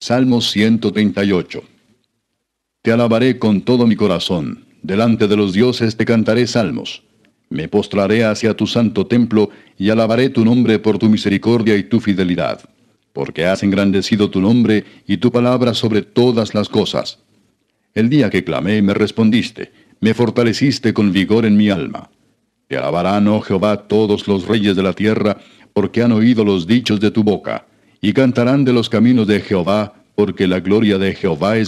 Salmo 138. Te alabaré con todo mi corazón, delante de los dioses te cantaré salmos. Me postraré hacia tu santo templo y alabaré tu nombre por tu misericordia y tu fidelidad, porque has engrandecido tu nombre y tu palabra sobre todas las cosas. El día que clamé me respondiste, me fortaleciste con vigor en mi alma. Te alabarán, oh Jehová, todos los reyes de la tierra, porque han oído los dichos de tu boca y cantarán de los caminos de Jehová, porque la gloria de Jehová es